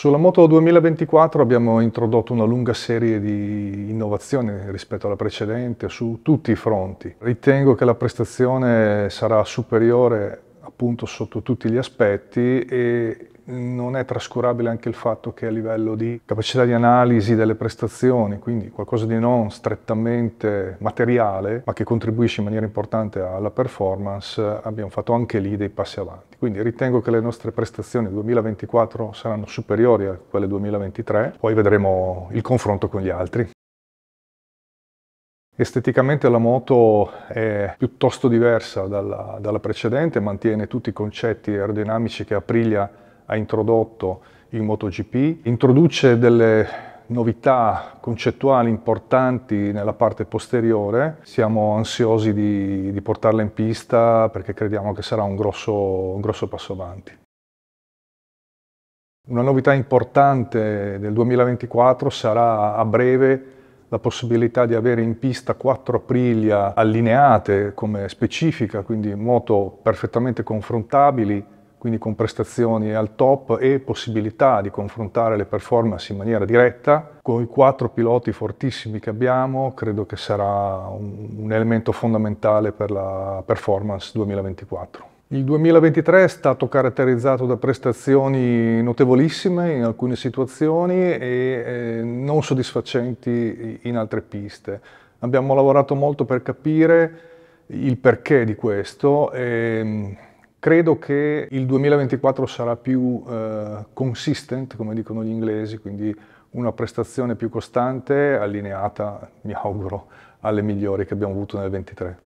Sulla moto 2024 abbiamo introdotto una lunga serie di innovazioni rispetto alla precedente su tutti i fronti. Ritengo che la prestazione sarà superiore appunto sotto tutti gli aspetti e non è trascurabile anche il fatto che a livello di capacità di analisi delle prestazioni, quindi qualcosa di non strettamente materiale, ma che contribuisce in maniera importante alla performance, abbiamo fatto anche lì dei passi avanti. Quindi ritengo che le nostre prestazioni 2024 saranno superiori a quelle 2023, poi vedremo il confronto con gli altri. Esteticamente la moto è piuttosto diversa dalla, dalla precedente, mantiene tutti i concetti aerodinamici che Aprilia ha ha introdotto il MotoGP, introduce delle novità concettuali importanti nella parte posteriore, siamo ansiosi di, di portarla in pista perché crediamo che sarà un grosso, un grosso passo avanti. Una novità importante del 2024 sarà a breve la possibilità di avere in pista quattro Aprilia allineate come specifica, quindi moto perfettamente confrontabili quindi con prestazioni al top e possibilità di confrontare le performance in maniera diretta. Con i quattro piloti fortissimi che abbiamo, credo che sarà un, un elemento fondamentale per la performance 2024. Il 2023 è stato caratterizzato da prestazioni notevolissime in alcune situazioni e eh, non soddisfacenti in altre piste. Abbiamo lavorato molto per capire il perché di questo e ehm, Credo che il 2024 sarà più eh, consistent, come dicono gli inglesi, quindi una prestazione più costante, allineata, mi auguro, alle migliori che abbiamo avuto nel 2023.